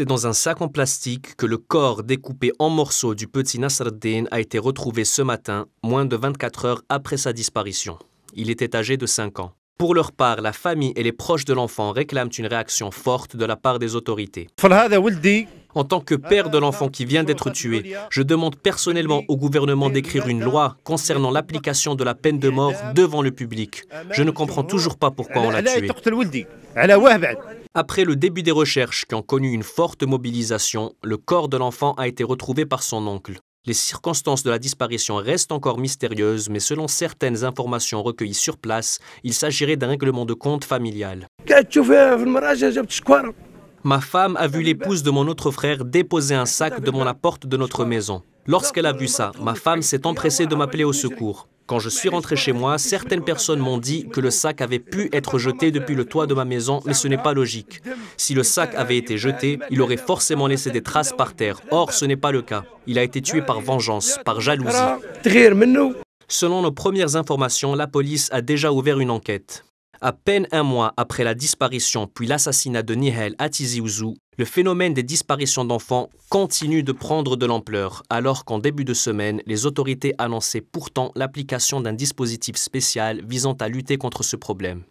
c'est dans un sac en plastique que le corps découpé en morceaux du petit Nasruddin a été retrouvé ce matin, moins de 24 heures après sa disparition. Il était âgé de 5 ans. Pour leur part, la famille et les proches de l'enfant réclament une réaction forte de la part des autorités. En tant que père de l'enfant qui vient d'être tué, je demande personnellement au gouvernement d'écrire une loi concernant l'application de la peine de mort devant le public. Je ne comprends toujours pas pourquoi on l'a tué. Après le début des recherches qui ont connu une forte mobilisation, le corps de l'enfant a été retrouvé par son oncle. Les circonstances de la disparition restent encore mystérieuses, mais selon certaines informations recueillies sur place, il s'agirait d'un règlement de compte familial. Ma femme a vu l'épouse de mon autre frère déposer un sac devant la porte de notre maison. Lorsqu'elle a vu ça, ma femme s'est empressée de m'appeler au secours. Quand je suis rentré chez moi, certaines personnes m'ont dit que le sac avait pu être jeté depuis le toit de ma maison, mais ce n'est pas logique. Si le sac avait été jeté, il aurait forcément laissé des traces par terre. Or, ce n'est pas le cas. Il a été tué par vengeance, par jalousie. Selon nos premières informations, la police a déjà ouvert une enquête. À peine un mois après la disparition puis l'assassinat de Nihel Atiziouzou, le phénomène des disparitions d'enfants continue de prendre de l'ampleur, alors qu'en début de semaine, les autorités annonçaient pourtant l'application d'un dispositif spécial visant à lutter contre ce problème.